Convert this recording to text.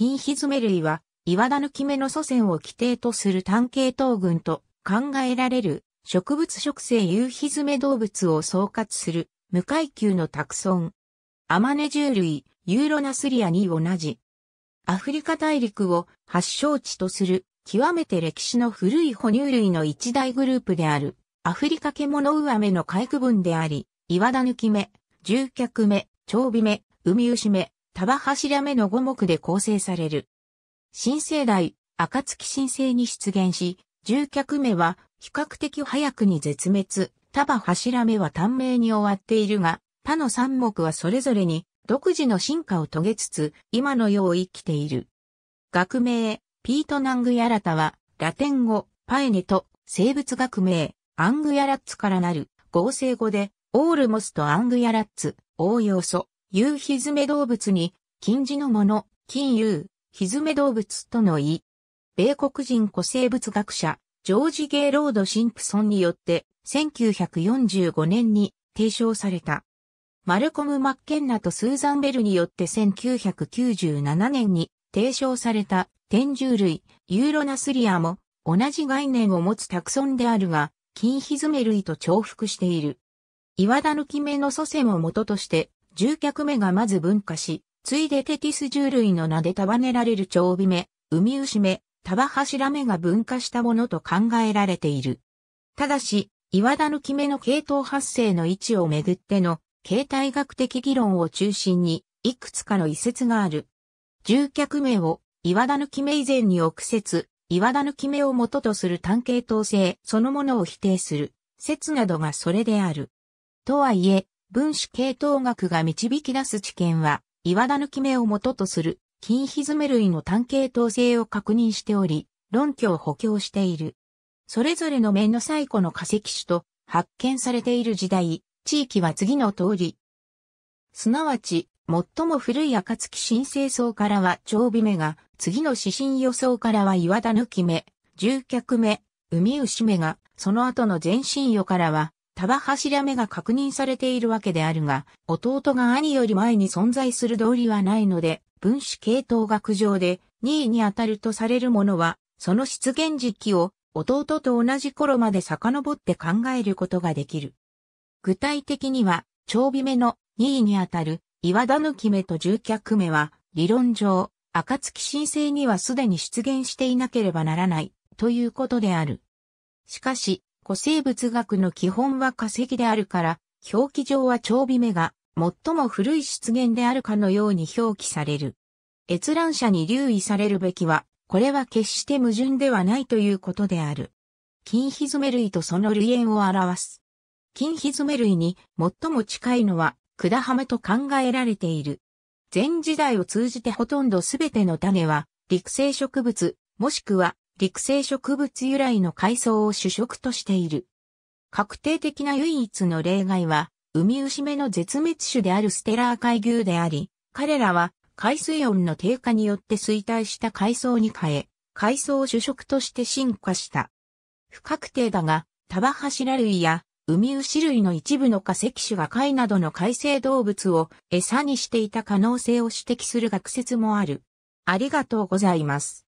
金ひずめ類は、岩田抜き目の祖先を規定とする単系統群と考えられる植物植生有ひずめ動物を総括する無階級のタクソン。アマネジウ類、ユーロナスリアに同じ。アフリカ大陸を発祥地とする極めて歴史の古い哺乳類の一大グループであるアフリカ獣モウアメの海区分であり、岩田抜き目、獣脚目、長尾目、海牛目、束柱目の5目で構成される。新生代、暁新生に出現し、獣脚目は比較的早くに絶滅、束柱目は短命に終わっているが、他の三目はそれぞれに独自の進化を遂げつつ、今のよう生きている。学名、ピートナングヤラタは、ラテン語、パエネと、生物学名、アングヤラッツからなる合成語で、オールモスとアングヤラッツ、応用素、有ひずめ動物に、金字のもの、金有、ひずめ動物との意。米国人古生物学者、ジョージ・ゲイロード・シンプソンによって、1945年に提唱された。マルコム・マッケンナとスーザン・ベルによって1997年に提唱された天獣類、ユーロナスリアも同じ概念を持つタクソンであるが、金ヒズメ類と重複している。岩田抜き目の祖先を元として、住客脚目がまず分化し、ついでテティス獣類の名で束ねられる長尾目、海牛目、束柱目が分化したものと考えられている。ただし、岩田のき目の系統発生の位置をめぐっての形態学的議論を中心に、いくつかの遺説がある。住脚目を岩田のき目以前に置く説、岩田のき目を元とする単系統性そのものを否定する説などがそれである。とはいえ、分子系統学が導き出す知見は、岩田抜き目を元とする、金ひずめ類の単系統性を確認しており、論拠を補強している。それぞれの面の最古の化石種と発見されている時代、地域は次の通り。すなわち、最も古い暁新生層からは長尾目が、次の指針予想からは岩田抜き目、重脚目、海牛目が、その後の全身予からは、束柱目が確認されているわけであるが、弟が兄より前に存在する道理はないので、分子系統学上で2位に当たるとされるものは、その出現時期を弟と同じ頃まで遡って考えることができる。具体的には、長尾目の2位に当たる岩田抜き目と重脚目は、理論上、暁申請にはすでに出現していなければならない、ということである。しかし、古生物学の基本は化石であるから、表記上は長尾目が最も古い出現であるかのように表記される。閲覧者に留意されるべきは、これは決して矛盾ではないということである。金ヒズメ類とその類縁を表す。金ヒズメ類に最も近いのは、クダハメと考えられている。前時代を通じてほとんどすべての種は、陸生植物、もしくは陸生植物由来の海藻を主食としている。確定的な唯一の例外は、ウミウシメの絶滅種であるステラー海牛であり、彼らは海水温の低下によって衰退した海藻に変え、海藻を主食として進化した。不確定だが、タバハシラ類やウミウシ類の一部の化石種が貝などの海生動物を餌にしていた可能性を指摘する学説もある。ありがとうございます。